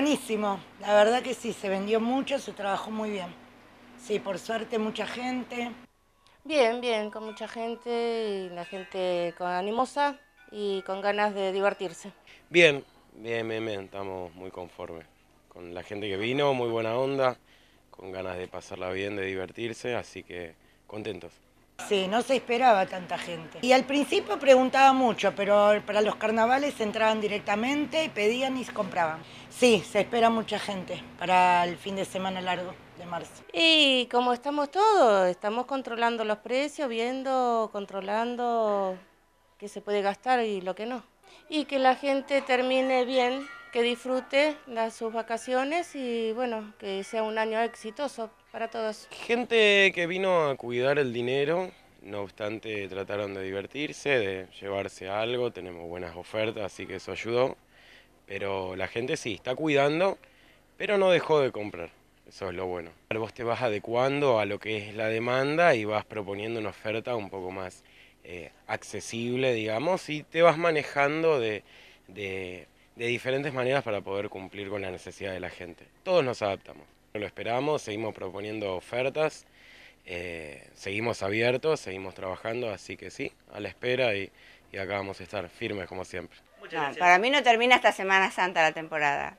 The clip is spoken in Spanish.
buenísimo, la verdad que sí, se vendió mucho, se trabajó muy bien. Sí, por suerte mucha gente. Bien, bien, con mucha gente y la gente con animosa y con ganas de divertirse. Bien, bien, bien, bien, estamos muy conformes. Con la gente que vino, muy buena onda, con ganas de pasarla bien, de divertirse, así que contentos. Sí, no se esperaba tanta gente. Y al principio preguntaba mucho, pero para los carnavales entraban directamente, y pedían y compraban. Sí, se espera mucha gente para el fin de semana largo de marzo. Y como estamos todos, estamos controlando los precios, viendo, controlando que se puede gastar y lo que no. Y que la gente termine bien que disfrute las, sus vacaciones y bueno, que sea un año exitoso para todos. Gente que vino a cuidar el dinero, no obstante trataron de divertirse, de llevarse algo, tenemos buenas ofertas, así que eso ayudó. Pero la gente sí, está cuidando, pero no dejó de comprar. Eso es lo bueno. Vos te vas adecuando a lo que es la demanda y vas proponiendo una oferta un poco más eh, accesible, digamos, y te vas manejando de de diferentes maneras para poder cumplir con la necesidad de la gente. Todos nos adaptamos, lo esperamos, seguimos proponiendo ofertas, eh, seguimos abiertos, seguimos trabajando, así que sí, a la espera y, y acá vamos estar firmes como siempre. para mí no termina esta Semana Santa la temporada.